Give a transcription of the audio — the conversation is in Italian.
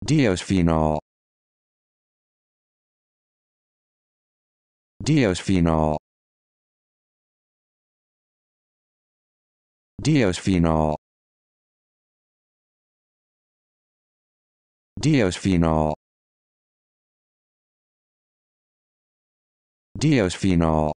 Dios Dios Dios Diosfino. Dios Diosfino. Dios Diosfino.